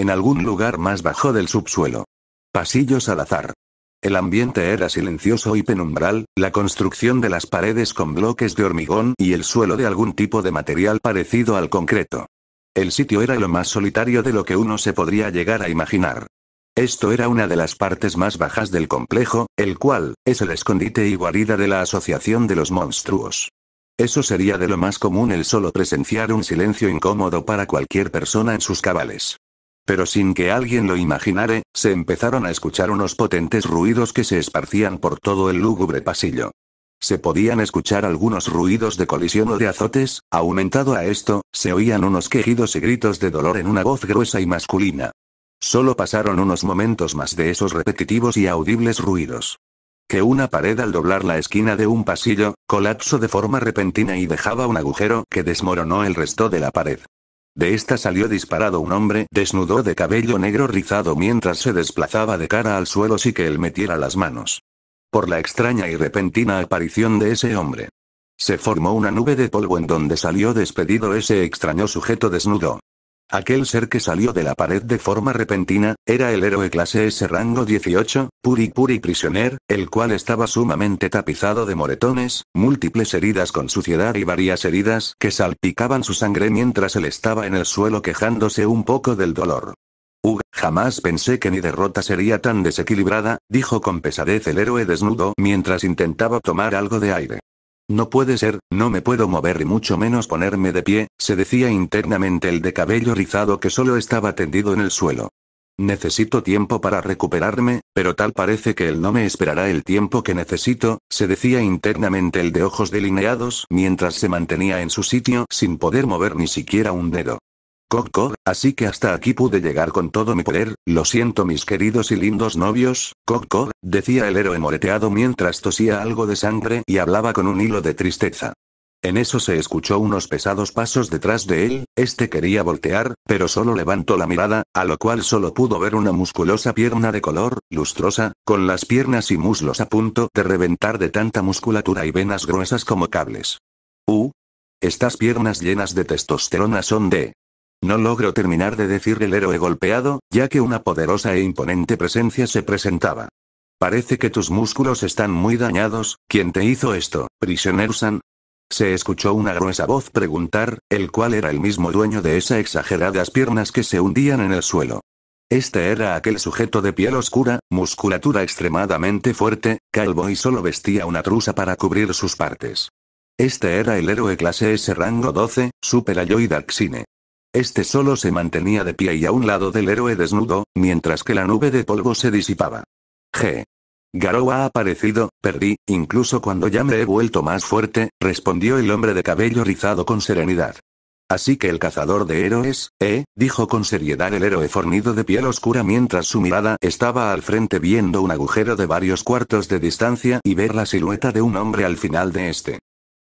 en algún lugar más bajo del subsuelo. Pasillos al azar. El ambiente era silencioso y penumbral, la construcción de las paredes con bloques de hormigón y el suelo de algún tipo de material parecido al concreto. El sitio era lo más solitario de lo que uno se podría llegar a imaginar. Esto era una de las partes más bajas del complejo, el cual, es el escondite y guarida de la Asociación de los Monstruos. Eso sería de lo más común el solo presenciar un silencio incómodo para cualquier persona en sus cabales. Pero sin que alguien lo imaginare, se empezaron a escuchar unos potentes ruidos que se esparcían por todo el lúgubre pasillo. Se podían escuchar algunos ruidos de colisión o de azotes, aumentado a esto, se oían unos quejidos y gritos de dolor en una voz gruesa y masculina. Solo pasaron unos momentos más de esos repetitivos y audibles ruidos. Que una pared al doblar la esquina de un pasillo, colapsó de forma repentina y dejaba un agujero que desmoronó el resto de la pared. De esta salió disparado un hombre desnudo de cabello negro rizado mientras se desplazaba de cara al suelo sin que él metiera las manos. Por la extraña y repentina aparición de ese hombre. Se formó una nube de polvo en donde salió despedido ese extraño sujeto desnudo. Aquel ser que salió de la pared de forma repentina, era el héroe clase S rango 18, Puri Puri Prisioner, el cual estaba sumamente tapizado de moretones, múltiples heridas con suciedad y varias heridas que salpicaban su sangre mientras él estaba en el suelo quejándose un poco del dolor. Ugh, jamás pensé que mi derrota sería tan desequilibrada, dijo con pesadez el héroe desnudo mientras intentaba tomar algo de aire. No puede ser, no me puedo mover y mucho menos ponerme de pie, se decía internamente el de cabello rizado que solo estaba tendido en el suelo. Necesito tiempo para recuperarme, pero tal parece que él no me esperará el tiempo que necesito, se decía internamente el de ojos delineados mientras se mantenía en su sitio sin poder mover ni siquiera un dedo. Coco, así que hasta aquí pude llegar con todo mi poder, lo siento mis queridos y lindos novios, Coco, decía el héroe moreteado mientras tosía algo de sangre y hablaba con un hilo de tristeza. En eso se escuchó unos pesados pasos detrás de él, este quería voltear, pero solo levantó la mirada, a lo cual solo pudo ver una musculosa pierna de color, lustrosa, con las piernas y muslos a punto de reventar de tanta musculatura y venas gruesas como cables. U, ¡Uh! Estas piernas llenas de testosterona son de no logro terminar de decir el héroe golpeado, ya que una poderosa e imponente presencia se presentaba. Parece que tus músculos están muy dañados, ¿quién te hizo esto, prisionero San? Se escuchó una gruesa voz preguntar, el cual era el mismo dueño de esas exageradas piernas que se hundían en el suelo. Este era aquel sujeto de piel oscura, musculatura extremadamente fuerte, calvo y solo vestía una trusa para cubrir sus partes. Este era el héroe clase S rango 12, Super Ayoidak este solo se mantenía de pie y a un lado del héroe desnudo, mientras que la nube de polvo se disipaba. G. Garou ha aparecido, perdí, incluso cuando ya me he vuelto más fuerte, respondió el hombre de cabello rizado con serenidad. Así que el cazador de héroes, eh, dijo con seriedad el héroe fornido de piel oscura mientras su mirada estaba al frente viendo un agujero de varios cuartos de distancia y ver la silueta de un hombre al final de este.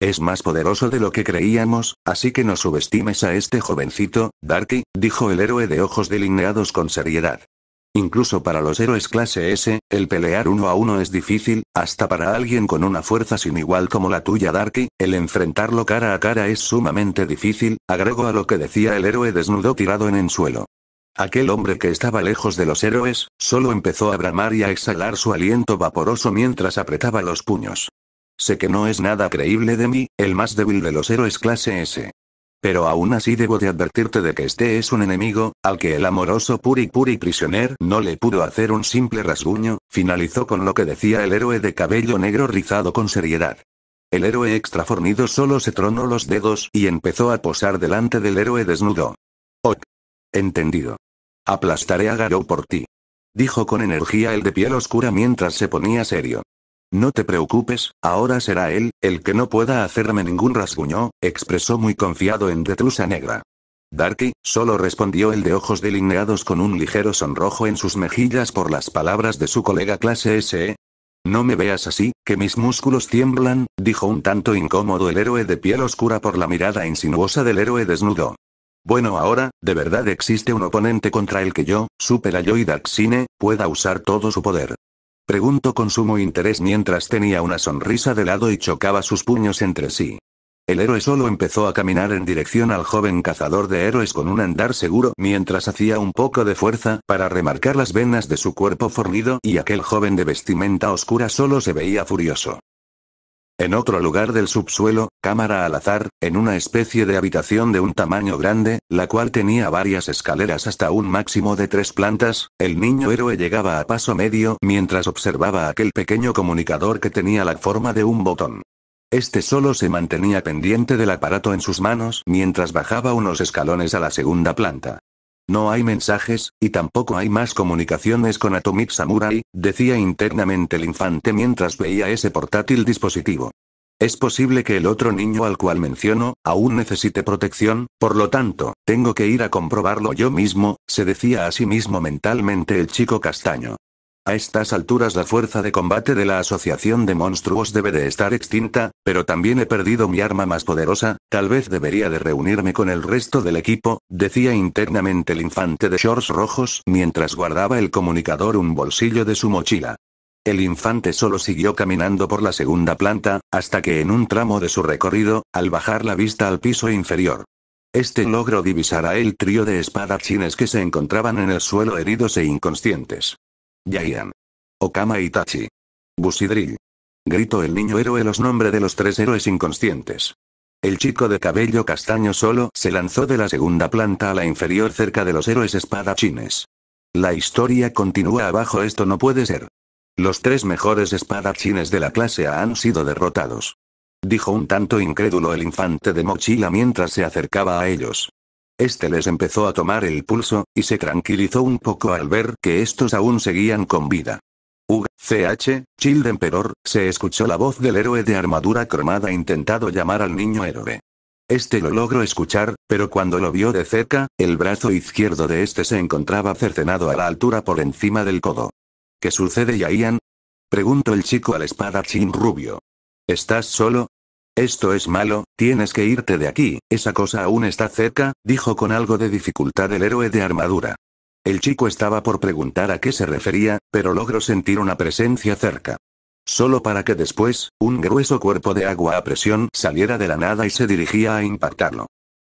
Es más poderoso de lo que creíamos, así que no subestimes a este jovencito, Darky, dijo el héroe de ojos delineados con seriedad. Incluso para los héroes clase S, el pelear uno a uno es difícil, hasta para alguien con una fuerza sin igual como la tuya Darky, el enfrentarlo cara a cara es sumamente difícil, agregó a lo que decía el héroe desnudo tirado en el suelo. Aquel hombre que estaba lejos de los héroes, solo empezó a bramar y a exhalar su aliento vaporoso mientras apretaba los puños. Sé que no es nada creíble de mí, el más débil de los héroes clase S. Pero aún así debo de advertirte de que este es un enemigo, al que el amoroso Puri Puri prisioner no le pudo hacer un simple rasguño, finalizó con lo que decía el héroe de cabello negro rizado con seriedad. El héroe extra fornido solo se tronó los dedos y empezó a posar delante del héroe desnudo. Ok. Entendido. Aplastaré a Garou por ti. Dijo con energía el de piel oscura mientras se ponía serio. No te preocupes, ahora será él, el que no pueda hacerme ningún rasguño, expresó muy confiado en Detrusa Negra. Darky, solo respondió el de ojos delineados con un ligero sonrojo en sus mejillas por las palabras de su colega clase S. E. No me veas así, que mis músculos tiemblan, dijo un tanto incómodo el héroe de piel oscura por la mirada insinuosa del héroe desnudo. Bueno ahora, de verdad existe un oponente contra el que yo, Super Dark Daxine, pueda usar todo su poder. Preguntó con sumo interés mientras tenía una sonrisa de lado y chocaba sus puños entre sí. El héroe solo empezó a caminar en dirección al joven cazador de héroes con un andar seguro mientras hacía un poco de fuerza para remarcar las venas de su cuerpo fornido y aquel joven de vestimenta oscura solo se veía furioso. En otro lugar del subsuelo, cámara al azar, en una especie de habitación de un tamaño grande, la cual tenía varias escaleras hasta un máximo de tres plantas, el niño héroe llegaba a paso medio mientras observaba aquel pequeño comunicador que tenía la forma de un botón. Este solo se mantenía pendiente del aparato en sus manos mientras bajaba unos escalones a la segunda planta. No hay mensajes, y tampoco hay más comunicaciones con Atomic Samurai, decía internamente el infante mientras veía ese portátil dispositivo. Es posible que el otro niño al cual menciono, aún necesite protección, por lo tanto, tengo que ir a comprobarlo yo mismo, se decía a sí mismo mentalmente el chico castaño. A estas alturas la fuerza de combate de la Asociación de Monstruos debe de estar extinta, pero también he perdido mi arma más poderosa, tal vez debería de reunirme con el resto del equipo, decía internamente el infante de shorts rojos mientras guardaba el comunicador un bolsillo de su mochila. El infante solo siguió caminando por la segunda planta, hasta que en un tramo de su recorrido, al bajar la vista al piso inferior, este logró divisar a el trío de espadachines que se encontraban en el suelo heridos e inconscientes. Yaian. Okama Itachi. Busidril. Gritó el niño héroe los nombres de los tres héroes inconscientes. El chico de cabello castaño solo se lanzó de la segunda planta a la inferior cerca de los héroes espadachines. La historia continúa abajo esto no puede ser. Los tres mejores espadachines de la clase A han sido derrotados. Dijo un tanto incrédulo el infante de mochila mientras se acercaba a ellos. Este les empezó a tomar el pulso, y se tranquilizó un poco al ver que estos aún seguían con vida. UCH, Child Emperor, se escuchó la voz del héroe de armadura cromada intentado llamar al niño héroe. Este lo logró escuchar, pero cuando lo vio de cerca, el brazo izquierdo de este se encontraba cercenado a la altura por encima del codo. ¿Qué sucede, Yaian? Preguntó el chico al espadachín rubio. ¿Estás solo? Esto es malo, tienes que irte de aquí, esa cosa aún está cerca, dijo con algo de dificultad el héroe de armadura. El chico estaba por preguntar a qué se refería, pero logró sentir una presencia cerca. Solo para que después, un grueso cuerpo de agua a presión saliera de la nada y se dirigía a impactarlo.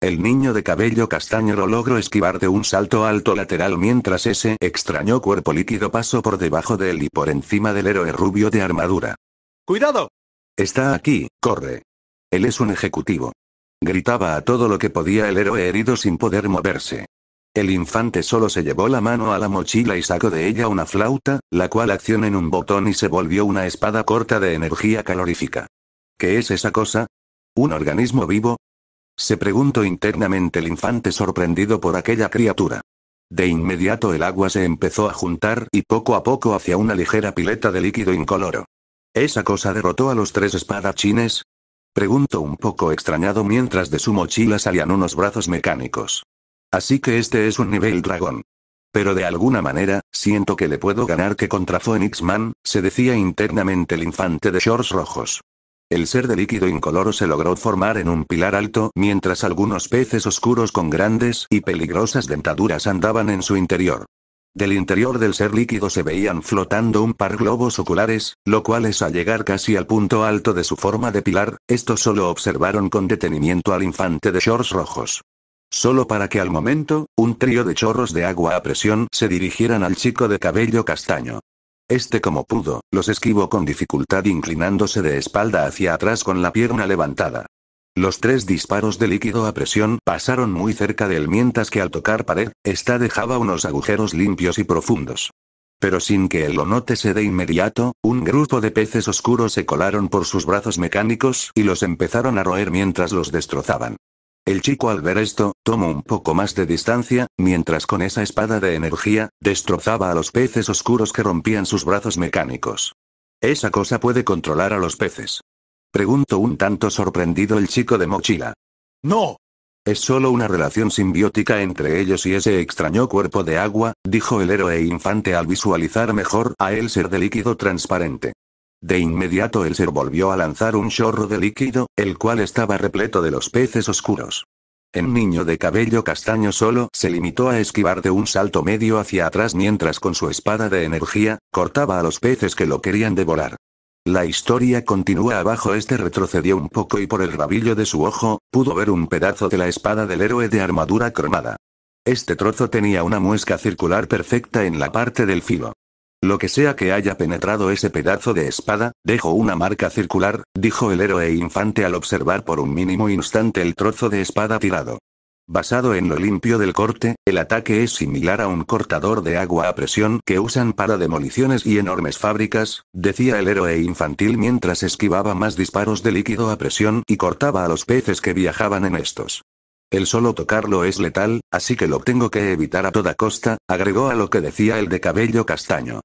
El niño de cabello castaño lo logró esquivar de un salto alto lateral mientras ese extraño cuerpo líquido pasó por debajo de él y por encima del héroe rubio de armadura. ¡Cuidado! Está aquí, corre. Él es un ejecutivo. Gritaba a todo lo que podía el héroe herido sin poder moverse. El infante solo se llevó la mano a la mochila y sacó de ella una flauta, la cual accionó en un botón y se volvió una espada corta de energía calorífica. ¿Qué es esa cosa? ¿Un organismo vivo? Se preguntó internamente el infante sorprendido por aquella criatura. De inmediato el agua se empezó a juntar y poco a poco hacia una ligera pileta de líquido incoloro. Esa cosa derrotó a los tres espadachines, Pregunto un poco extrañado mientras de su mochila salían unos brazos mecánicos. Así que este es un nivel dragón. Pero de alguna manera, siento que le puedo ganar que contra Phoenix Man, se decía internamente el infante de shorts rojos. El ser de líquido incoloro se logró formar en un pilar alto mientras algunos peces oscuros con grandes y peligrosas dentaduras andaban en su interior. Del interior del ser líquido se veían flotando un par globos oculares, lo cual es al llegar casi al punto alto de su forma de pilar, estos solo observaron con detenimiento al infante de shorts rojos. Solo para que al momento, un trío de chorros de agua a presión se dirigieran al chico de cabello castaño. Este como pudo, los esquivó con dificultad inclinándose de espalda hacia atrás con la pierna levantada. Los tres disparos de líquido a presión pasaron muy cerca de él mientras que al tocar pared, esta dejaba unos agujeros limpios y profundos. Pero sin que él lo notese de inmediato, un grupo de peces oscuros se colaron por sus brazos mecánicos y los empezaron a roer mientras los destrozaban. El chico al ver esto, tomó un poco más de distancia, mientras con esa espada de energía, destrozaba a los peces oscuros que rompían sus brazos mecánicos. Esa cosa puede controlar a los peces. Preguntó un tanto sorprendido el chico de mochila. No. Es solo una relación simbiótica entre ellos y ese extraño cuerpo de agua, dijo el héroe infante al visualizar mejor a él ser de líquido transparente. De inmediato el ser volvió a lanzar un chorro de líquido, el cual estaba repleto de los peces oscuros. El niño de cabello castaño solo se limitó a esquivar de un salto medio hacia atrás mientras con su espada de energía, cortaba a los peces que lo querían devorar. La historia continúa abajo. Este retrocedió un poco y por el rabillo de su ojo, pudo ver un pedazo de la espada del héroe de armadura cromada. Este trozo tenía una muesca circular perfecta en la parte del filo. Lo que sea que haya penetrado ese pedazo de espada, dejó una marca circular, dijo el héroe infante al observar por un mínimo instante el trozo de espada tirado. Basado en lo limpio del corte, el ataque es similar a un cortador de agua a presión que usan para demoliciones y enormes fábricas, decía el héroe infantil mientras esquivaba más disparos de líquido a presión y cortaba a los peces que viajaban en estos. El solo tocarlo es letal, así que lo tengo que evitar a toda costa, agregó a lo que decía el de cabello castaño.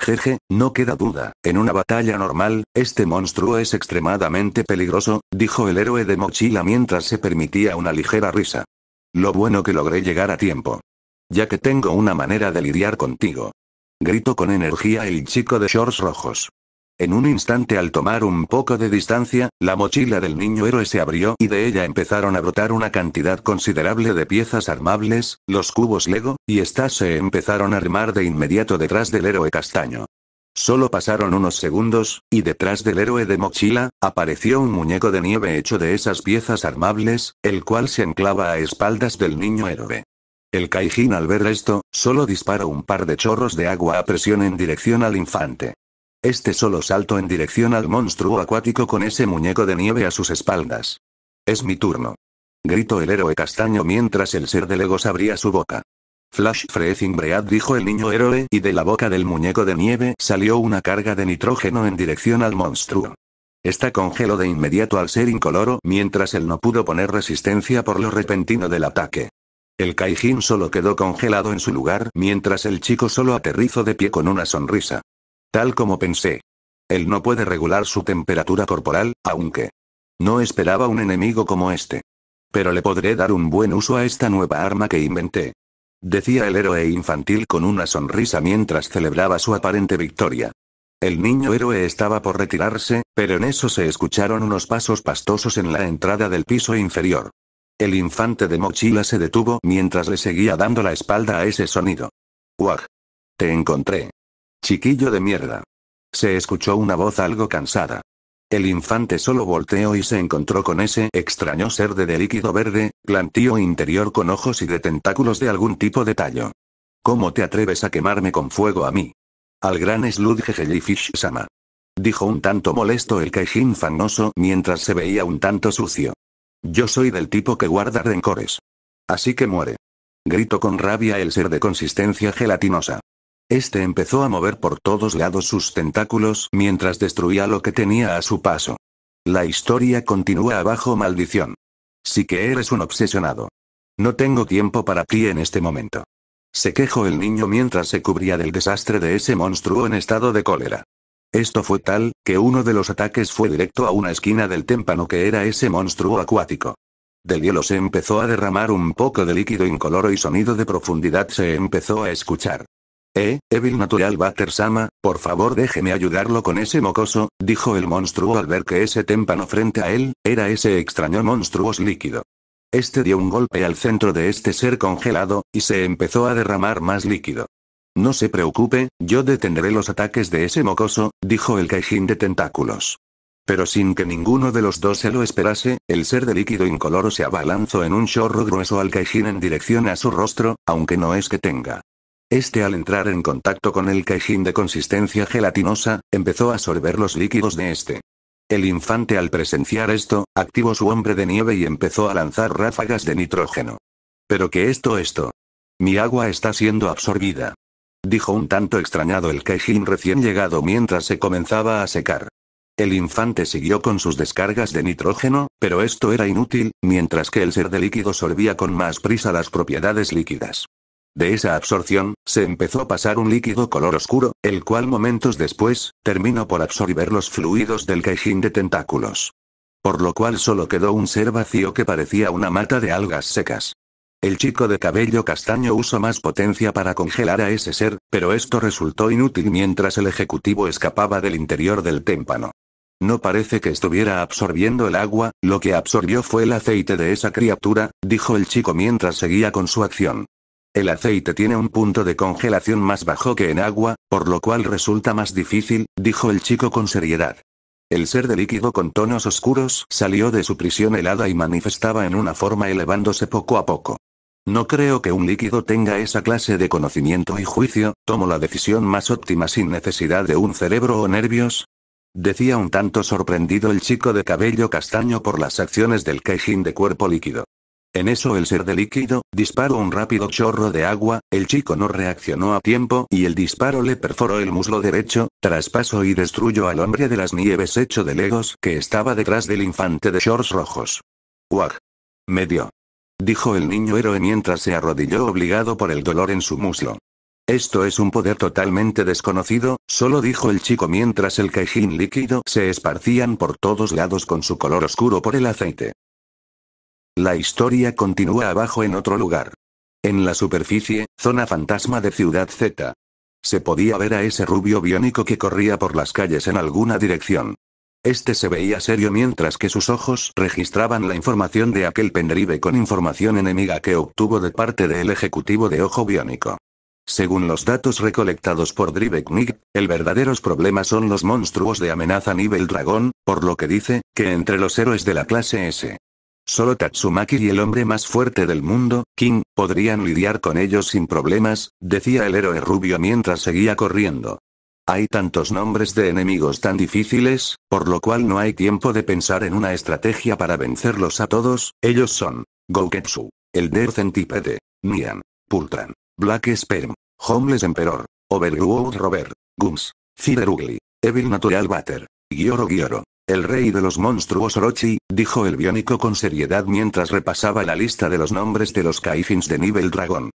Jeje, no queda duda, en una batalla normal, este monstruo es extremadamente peligroso, dijo el héroe de mochila mientras se permitía una ligera risa. Lo bueno que logré llegar a tiempo. Ya que tengo una manera de lidiar contigo. Gritó con energía el chico de shorts rojos. En un instante al tomar un poco de distancia, la mochila del niño héroe se abrió y de ella empezaron a brotar una cantidad considerable de piezas armables, los cubos Lego, y estas se empezaron a armar de inmediato detrás del héroe castaño. Solo pasaron unos segundos, y detrás del héroe de mochila, apareció un muñeco de nieve hecho de esas piezas armables, el cual se enclava a espaldas del niño héroe. El Kaijin al ver esto, solo dispara un par de chorros de agua a presión en dirección al infante. Este solo salto en dirección al monstruo acuático con ese muñeco de nieve a sus espaldas. Es mi turno. Gritó el héroe castaño mientras el ser de Legos abría su boca. Flash Freezing Bread dijo el niño héroe, y de la boca del muñeco de nieve salió una carga de nitrógeno en dirección al monstruo. Esta congeló de inmediato al ser incoloro, mientras él no pudo poner resistencia por lo repentino del ataque. El Kaijin solo quedó congelado en su lugar, mientras el chico solo aterrizó de pie con una sonrisa. Tal como pensé. Él no puede regular su temperatura corporal, aunque... No esperaba un enemigo como este. Pero le podré dar un buen uso a esta nueva arma que inventé decía el héroe infantil con una sonrisa mientras celebraba su aparente victoria. El niño héroe estaba por retirarse, pero en eso se escucharon unos pasos pastosos en la entrada del piso inferior. El infante de mochila se detuvo mientras le seguía dando la espalda a ese sonido. ¡Guag! Te encontré. Chiquillo de mierda. Se escuchó una voz algo cansada. El infante solo volteó y se encontró con ese extraño ser de líquido verde, plantío interior con ojos y de tentáculos de algún tipo de tallo. ¿Cómo te atreves a quemarme con fuego a mí? Al gran Sludge Jellyfish Sama. Dijo un tanto molesto el Kaijin fangoso mientras se veía un tanto sucio. Yo soy del tipo que guarda rencores. Así que muere. Gritó con rabia el ser de consistencia gelatinosa. Este empezó a mover por todos lados sus tentáculos mientras destruía lo que tenía a su paso. La historia continúa abajo maldición. Sí que eres un obsesionado. No tengo tiempo para ti en este momento. Se quejó el niño mientras se cubría del desastre de ese monstruo en estado de cólera. Esto fue tal, que uno de los ataques fue directo a una esquina del témpano que era ese monstruo acuático. Del hielo se empezó a derramar un poco de líquido incoloro y sonido de profundidad se empezó a escuchar. Eh, Evil Natural Butter Sama, por favor déjeme ayudarlo con ese mocoso, dijo el monstruo al ver que ese témpano frente a él, era ese extraño monstruo líquido. Este dio un golpe al centro de este ser congelado, y se empezó a derramar más líquido. No se preocupe, yo detendré los ataques de ese mocoso, dijo el Kaijin de tentáculos. Pero sin que ninguno de los dos se lo esperase, el ser de líquido incoloro se abalanzó en un chorro grueso al Kaijin en dirección a su rostro, aunque no es que tenga este al entrar en contacto con el kaishin de consistencia gelatinosa, empezó a absorber los líquidos de este. El infante al presenciar esto, activó su hombre de nieve y empezó a lanzar ráfagas de nitrógeno. Pero que esto esto. Mi agua está siendo absorbida. Dijo un tanto extrañado el kaishin recién llegado mientras se comenzaba a secar. El infante siguió con sus descargas de nitrógeno, pero esto era inútil, mientras que el ser de líquido sorbía con más prisa las propiedades líquidas. De esa absorción, se empezó a pasar un líquido color oscuro, el cual momentos después, terminó por absorber los fluidos del cajín de tentáculos. Por lo cual solo quedó un ser vacío que parecía una mata de algas secas. El chico de cabello castaño usó más potencia para congelar a ese ser, pero esto resultó inútil mientras el ejecutivo escapaba del interior del témpano. No parece que estuviera absorbiendo el agua, lo que absorbió fue el aceite de esa criatura, dijo el chico mientras seguía con su acción. El aceite tiene un punto de congelación más bajo que en agua, por lo cual resulta más difícil, dijo el chico con seriedad. El ser de líquido con tonos oscuros salió de su prisión helada y manifestaba en una forma elevándose poco a poco. No creo que un líquido tenga esa clase de conocimiento y juicio, tomo la decisión más óptima sin necesidad de un cerebro o nervios. Decía un tanto sorprendido el chico de cabello castaño por las acciones del Kaijin de cuerpo líquido. En eso el ser de líquido, disparó un rápido chorro de agua, el chico no reaccionó a tiempo y el disparo le perforó el muslo derecho, traspaso y destruyó al hombre de las nieves hecho de legos que estaba detrás del infante de shorts rojos. Uag. Medio. Dijo el niño héroe mientras se arrodilló obligado por el dolor en su muslo. Esto es un poder totalmente desconocido, solo dijo el chico mientras el cajín líquido se esparcían por todos lados con su color oscuro por el aceite. La historia continúa abajo en otro lugar. En la superficie, zona fantasma de Ciudad Z. Se podía ver a ese rubio biónico que corría por las calles en alguna dirección. Este se veía serio mientras que sus ojos registraban la información de aquel pendrive con información enemiga que obtuvo de parte del ejecutivo de Ojo Biónico. Según los datos recolectados por Driveknig, el verdadero problema son los monstruos de amenaza nivel dragón, por lo que dice, que entre los héroes de la clase S Solo Tatsumaki y el hombre más fuerte del mundo, King, podrían lidiar con ellos sin problemas, decía el héroe rubio mientras seguía corriendo. Hay tantos nombres de enemigos tan difíciles, por lo cual no hay tiempo de pensar en una estrategia para vencerlos a todos, ellos son, Goketsu, el Death Centipede, Nian, Pultran, Black Sperm, Homeless Emperor, Overworld Robert, Gums, Ciderugli, Evil Natural Butter, Gyoro Gyoro. El rey de los monstruos Orochi, dijo el biónico con seriedad mientras repasaba la lista de los nombres de los kaifins de nivel dragón.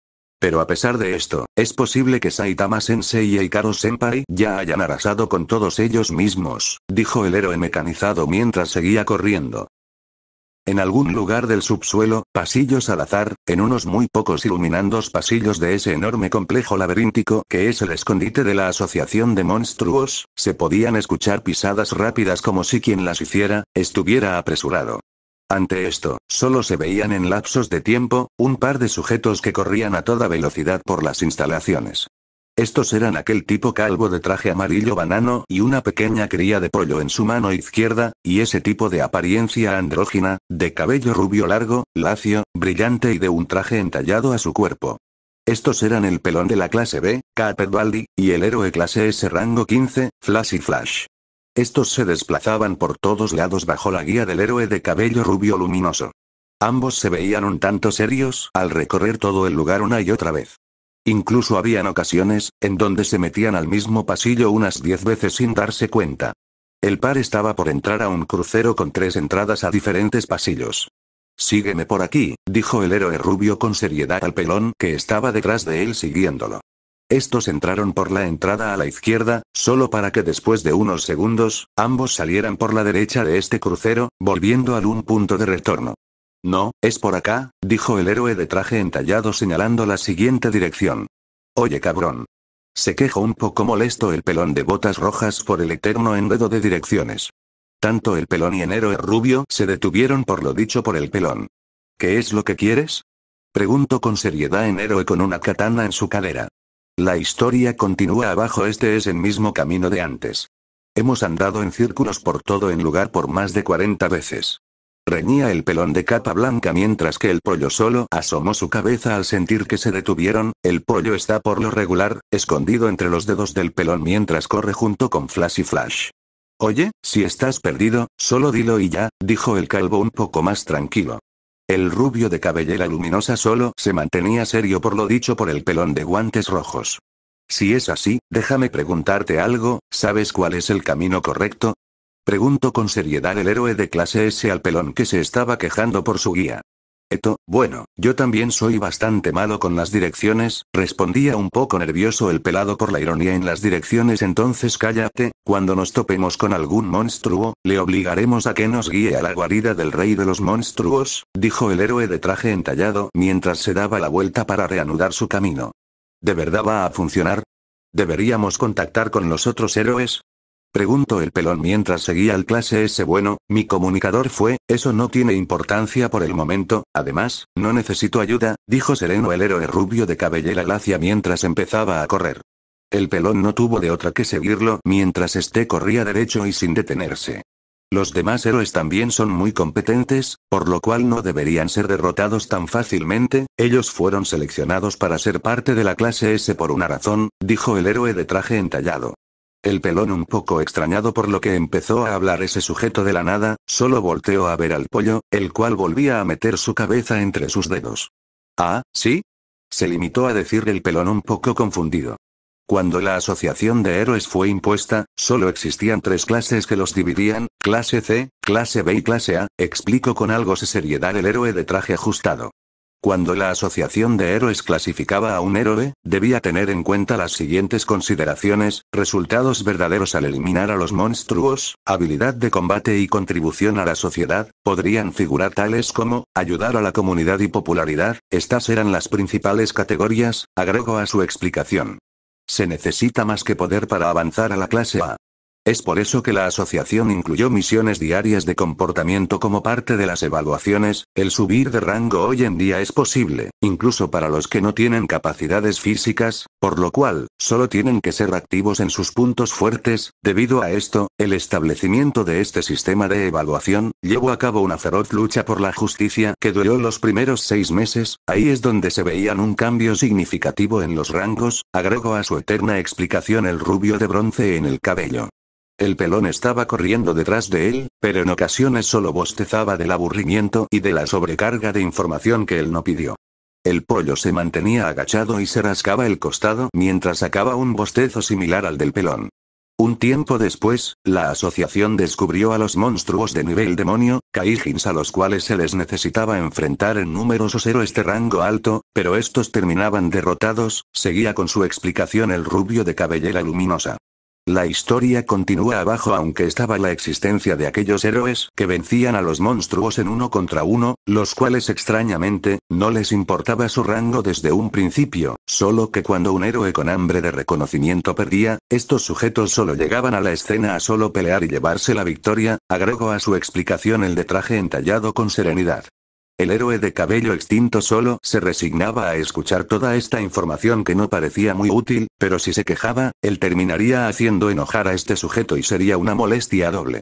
Pero a pesar de esto, es posible que Saitama Sensei y ikaro Senpai ya hayan arrasado con todos ellos mismos, dijo el héroe mecanizado mientras seguía corriendo. En algún lugar del subsuelo, pasillos al azar, en unos muy pocos iluminandos pasillos de ese enorme complejo laberíntico que es el escondite de la Asociación de Monstruos, se podían escuchar pisadas rápidas como si quien las hiciera, estuviera apresurado. Ante esto, solo se veían en lapsos de tiempo, un par de sujetos que corrían a toda velocidad por las instalaciones. Estos eran aquel tipo calvo de traje amarillo banano y una pequeña cría de pollo en su mano izquierda, y ese tipo de apariencia andrógina, de cabello rubio largo, lacio, brillante y de un traje entallado a su cuerpo. Estos eran el pelón de la clase B, Capet y el héroe clase S rango 15, Flash y Flash. Estos se desplazaban por todos lados bajo la guía del héroe de cabello rubio luminoso. Ambos se veían un tanto serios al recorrer todo el lugar una y otra vez. Incluso habían ocasiones, en donde se metían al mismo pasillo unas diez veces sin darse cuenta. El par estaba por entrar a un crucero con tres entradas a diferentes pasillos. Sígueme por aquí, dijo el héroe rubio con seriedad al pelón que estaba detrás de él siguiéndolo. Estos entraron por la entrada a la izquierda, solo para que después de unos segundos, ambos salieran por la derecha de este crucero, volviendo al un punto de retorno. No, es por acá, dijo el héroe de traje entallado señalando la siguiente dirección. Oye cabrón. Se quejó un poco molesto el pelón de botas rojas por el eterno enredo de direcciones. Tanto el pelón y el héroe rubio se detuvieron por lo dicho por el pelón. ¿Qué es lo que quieres? Preguntó con seriedad en héroe con una katana en su cadera. La historia continúa abajo, este es el mismo camino de antes. Hemos andado en círculos por todo en lugar por más de 40 veces. Reñía el pelón de capa blanca mientras que el pollo solo asomó su cabeza al sentir que se detuvieron, el pollo está por lo regular, escondido entre los dedos del pelón mientras corre junto con Flash y Flash. Oye, si estás perdido, solo dilo y ya, dijo el calvo un poco más tranquilo. El rubio de cabellera luminosa solo se mantenía serio por lo dicho por el pelón de guantes rojos. Si es así, déjame preguntarte algo, ¿sabes cuál es el camino correcto? Preguntó con seriedad el héroe de clase S al pelón que se estaba quejando por su guía. Eto, bueno, yo también soy bastante malo con las direcciones, respondía un poco nervioso el pelado por la ironía en las direcciones entonces cállate, cuando nos topemos con algún monstruo, le obligaremos a que nos guíe a la guarida del rey de los monstruos, dijo el héroe de traje entallado mientras se daba la vuelta para reanudar su camino. ¿De verdad va a funcionar? ¿Deberíamos contactar con los otros héroes? Preguntó el pelón mientras seguía al clase S. Bueno, mi comunicador fue, eso no tiene importancia por el momento, además, no necesito ayuda, dijo sereno el héroe rubio de cabellera lacia mientras empezaba a correr. El pelón no tuvo de otra que seguirlo mientras este corría derecho y sin detenerse. Los demás héroes también son muy competentes, por lo cual no deberían ser derrotados tan fácilmente, ellos fueron seleccionados para ser parte de la clase S por una razón, dijo el héroe de traje entallado. El pelón un poco extrañado por lo que empezó a hablar ese sujeto de la nada, solo volteó a ver al pollo, el cual volvía a meter su cabeza entre sus dedos. Ah, ¿sí? Se limitó a decir el pelón un poco confundido. Cuando la asociación de héroes fue impuesta, solo existían tres clases que los dividían, clase C, clase B y clase A, explicó con algo de seriedad el héroe de traje ajustado. Cuando la Asociación de Héroes clasificaba a un héroe, debía tener en cuenta las siguientes consideraciones, resultados verdaderos al eliminar a los monstruos, habilidad de combate y contribución a la sociedad, podrían figurar tales como, ayudar a la comunidad y popularidad, estas eran las principales categorías, agregó a su explicación. Se necesita más que poder para avanzar a la clase A. Es por eso que la asociación incluyó misiones diarias de comportamiento como parte de las evaluaciones, el subir de rango hoy en día es posible, incluso para los que no tienen capacidades físicas, por lo cual, solo tienen que ser activos en sus puntos fuertes, debido a esto, el establecimiento de este sistema de evaluación, llevó a cabo una feroz lucha por la justicia que duró los primeros seis meses, ahí es donde se veían un cambio significativo en los rangos, agregó a su eterna explicación el rubio de bronce en el cabello. El pelón estaba corriendo detrás de él, pero en ocasiones solo bostezaba del aburrimiento y de la sobrecarga de información que él no pidió. El pollo se mantenía agachado y se rascaba el costado mientras sacaba un bostezo similar al del pelón. Un tiempo después, la asociación descubrió a los monstruos de nivel demonio, Kaijins a los cuales se les necesitaba enfrentar en numerosos cero de rango alto, pero estos terminaban derrotados, seguía con su explicación el rubio de cabellera luminosa. La historia continúa abajo aunque estaba la existencia de aquellos héroes que vencían a los monstruos en uno contra uno, los cuales extrañamente, no les importaba su rango desde un principio, solo que cuando un héroe con hambre de reconocimiento perdía, estos sujetos solo llegaban a la escena a solo pelear y llevarse la victoria, agregó a su explicación el de traje entallado con serenidad. El héroe de cabello extinto solo se resignaba a escuchar toda esta información que no parecía muy útil, pero si se quejaba, él terminaría haciendo enojar a este sujeto y sería una molestia doble.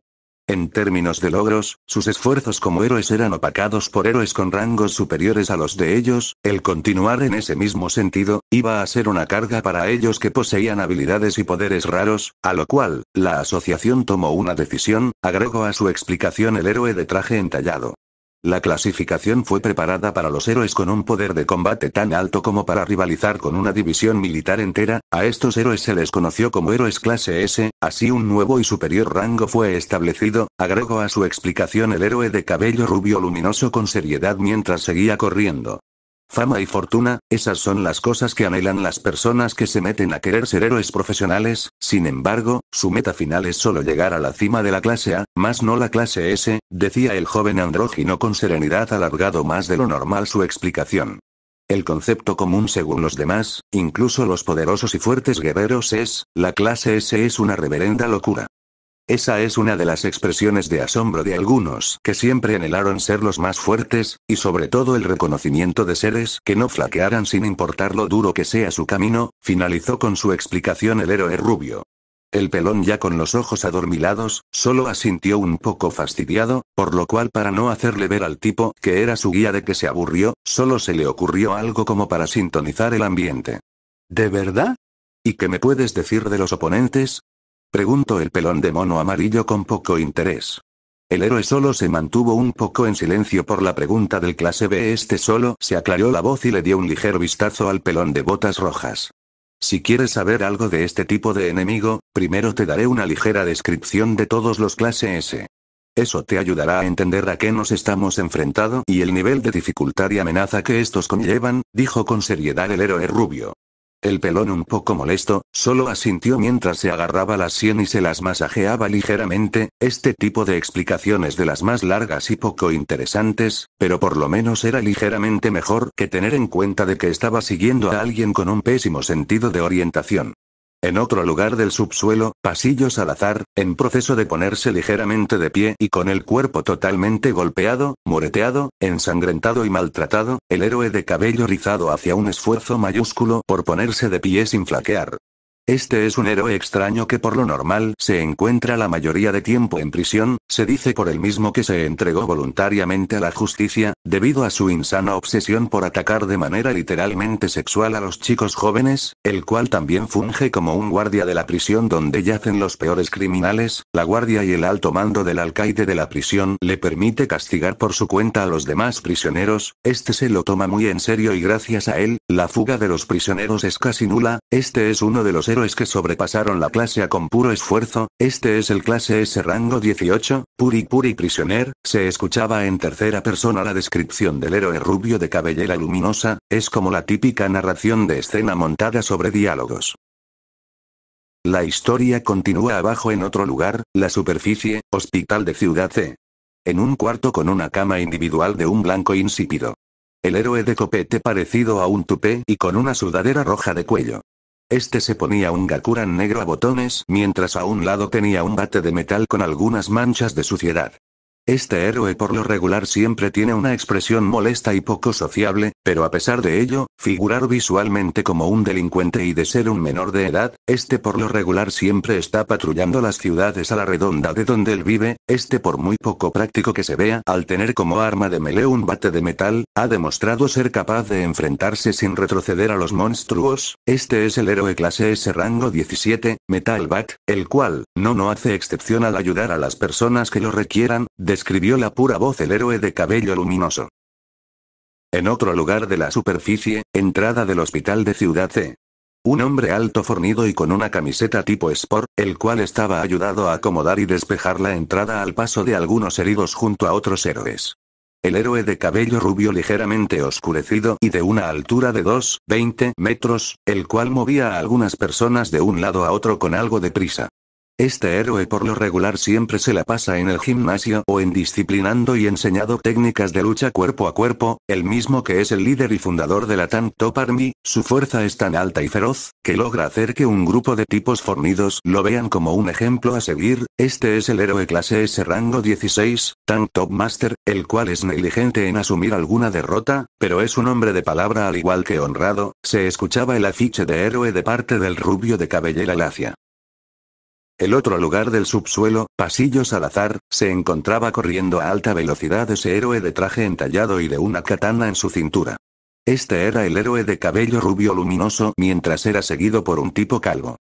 En términos de logros, sus esfuerzos como héroes eran opacados por héroes con rangos superiores a los de ellos, el continuar en ese mismo sentido, iba a ser una carga para ellos que poseían habilidades y poderes raros, a lo cual, la asociación tomó una decisión, agregó a su explicación el héroe de traje entallado. La clasificación fue preparada para los héroes con un poder de combate tan alto como para rivalizar con una división militar entera, a estos héroes se les conoció como héroes clase S, así un nuevo y superior rango fue establecido, agregó a su explicación el héroe de cabello rubio luminoso con seriedad mientras seguía corriendo. Fama y fortuna, esas son las cosas que anhelan las personas que se meten a querer ser héroes profesionales, sin embargo, su meta final es solo llegar a la cima de la clase A, más no la clase S, decía el joven andrógino con serenidad alargado más de lo normal su explicación. El concepto común según los demás, incluso los poderosos y fuertes guerreros es, la clase S es una reverenda locura. Esa es una de las expresiones de asombro de algunos que siempre anhelaron ser los más fuertes, y sobre todo el reconocimiento de seres que no flaquearan sin importar lo duro que sea su camino, finalizó con su explicación el héroe rubio. El pelón ya con los ojos adormilados, solo asintió un poco fastidiado, por lo cual para no hacerle ver al tipo que era su guía de que se aburrió, solo se le ocurrió algo como para sintonizar el ambiente. ¿De verdad? ¿Y qué me puedes decir de los oponentes? Preguntó el pelón de mono amarillo con poco interés. El héroe solo se mantuvo un poco en silencio por la pregunta del clase B. Este solo se aclaró la voz y le dio un ligero vistazo al pelón de botas rojas. Si quieres saber algo de este tipo de enemigo, primero te daré una ligera descripción de todos los clase S. Eso te ayudará a entender a qué nos estamos enfrentando y el nivel de dificultad y amenaza que estos conllevan, dijo con seriedad el héroe rubio. El pelón un poco molesto, solo asintió mientras se agarraba las sien y se las masajeaba ligeramente, este tipo de explicaciones de las más largas y poco interesantes, pero por lo menos era ligeramente mejor que tener en cuenta de que estaba siguiendo a alguien con un pésimo sentido de orientación. En otro lugar del subsuelo, pasillos al azar, en proceso de ponerse ligeramente de pie y con el cuerpo totalmente golpeado, moreteado, ensangrentado y maltratado, el héroe de cabello rizado hacia un esfuerzo mayúsculo por ponerse de pie sin flaquear. Este es un héroe extraño que por lo normal se encuentra la mayoría de tiempo en prisión, se dice por el mismo que se entregó voluntariamente a la justicia, debido a su insana obsesión por atacar de manera literalmente sexual a los chicos jóvenes, el cual también funge como un guardia de la prisión donde yacen los peores criminales, la guardia y el alto mando del alcaide de la prisión le permite castigar por su cuenta a los demás prisioneros, este se lo toma muy en serio y gracias a él, la fuga de los prisioneros es casi nula, este es uno de los es que sobrepasaron la clase A con puro esfuerzo, este es el clase S rango 18, Puri Puri Prisioner, se escuchaba en tercera persona la descripción del héroe rubio de cabellera luminosa, es como la típica narración de escena montada sobre diálogos. La historia continúa abajo en otro lugar, la superficie, hospital de Ciudad C. En un cuarto con una cama individual de un blanco insípido. El héroe de copete parecido a un tupé y con una sudadera roja de cuello. Este se ponía un Gakuran negro a botones mientras a un lado tenía un bate de metal con algunas manchas de suciedad. Este héroe por lo regular siempre tiene una expresión molesta y poco sociable, pero a pesar de ello, figurar visualmente como un delincuente y de ser un menor de edad, este por lo regular siempre está patrullando las ciudades a la redonda de donde él vive, este por muy poco práctico que se vea, al tener como arma de melee un bate de metal, ha demostrado ser capaz de enfrentarse sin retroceder a los monstruos, este es el héroe clase S rango 17, Metal Bat, el cual, no no hace excepción al ayudar a las personas que lo requieran, de escribió la pura voz el héroe de cabello luminoso. En otro lugar de la superficie, entrada del hospital de Ciudad C. Un hombre alto fornido y con una camiseta tipo sport, el cual estaba ayudado a acomodar y despejar la entrada al paso de algunos heridos junto a otros héroes. El héroe de cabello rubio ligeramente oscurecido y de una altura de 2,20 20 metros, el cual movía a algunas personas de un lado a otro con algo de prisa. Este héroe por lo regular siempre se la pasa en el gimnasio o en disciplinando y enseñado técnicas de lucha cuerpo a cuerpo, el mismo que es el líder y fundador de la Tank Top Army, su fuerza es tan alta y feroz, que logra hacer que un grupo de tipos fornidos lo vean como un ejemplo a seguir, este es el héroe clase S rango 16, Tank Top Master, el cual es negligente en asumir alguna derrota, pero es un hombre de palabra al igual que honrado, se escuchaba el afiche de héroe de parte del rubio de cabellera lacia. El otro lugar del subsuelo, Pasillo Salazar, se encontraba corriendo a alta velocidad ese héroe de traje entallado y de una katana en su cintura. Este era el héroe de cabello rubio luminoso mientras era seguido por un tipo calvo.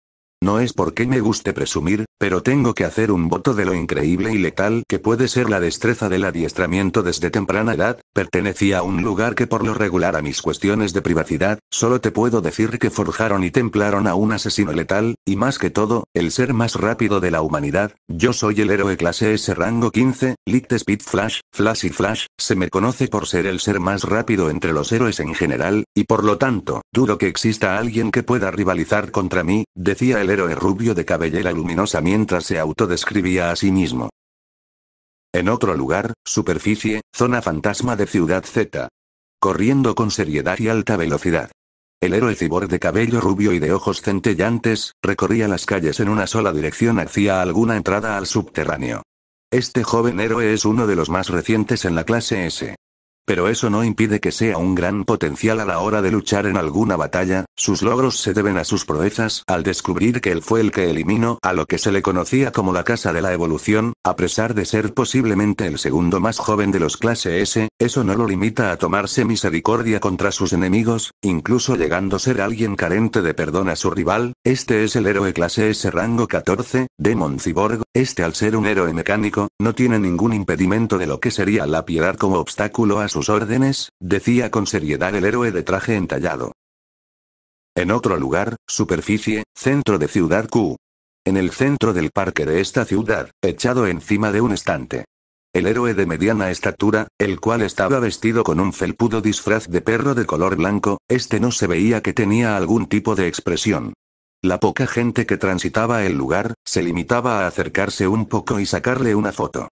No es porque me guste presumir, pero tengo que hacer un voto de lo increíble y letal que puede ser la destreza del adiestramiento desde temprana edad, pertenecía a un lugar que por lo regular a mis cuestiones de privacidad, solo te puedo decir que forjaron y templaron a un asesino letal, y más que todo, el ser más rápido de la humanidad, yo soy el héroe clase S rango 15, Light Speed Flash, Flash y Flash, se me conoce por ser el ser más rápido entre los héroes en general, y por lo tanto, dudo que exista alguien que pueda rivalizar contra mí, decía el héroe rubio de cabellera luminosa mi mientras se autodescribía a sí mismo. En otro lugar, superficie, zona fantasma de Ciudad Z. Corriendo con seriedad y alta velocidad. El héroe cibor de cabello rubio y de ojos centellantes, recorría las calles en una sola dirección hacia alguna entrada al subterráneo. Este joven héroe es uno de los más recientes en la clase S. Pero eso no impide que sea un gran potencial a la hora de luchar en alguna batalla, sus logros se deben a sus proezas al descubrir que él fue el que eliminó a lo que se le conocía como la Casa de la Evolución, a pesar de ser posiblemente el segundo más joven de los clase S, eso no lo limita a tomarse misericordia contra sus enemigos, incluso llegando a ser alguien carente de perdón a su rival, este es el héroe clase S rango 14, Demon Cyborg, este al ser un héroe mecánico, no tiene ningún impedimento de lo que sería la piedad como obstáculo a sus órdenes, decía con seriedad el héroe de traje entallado. En otro lugar, superficie, centro de Ciudad Q. En el centro del parque de esta ciudad, echado encima de un estante. El héroe de mediana estatura, el cual estaba vestido con un felpudo disfraz de perro de color blanco, este no se veía que tenía algún tipo de expresión. La poca gente que transitaba el lugar, se limitaba a acercarse un poco y sacarle una foto.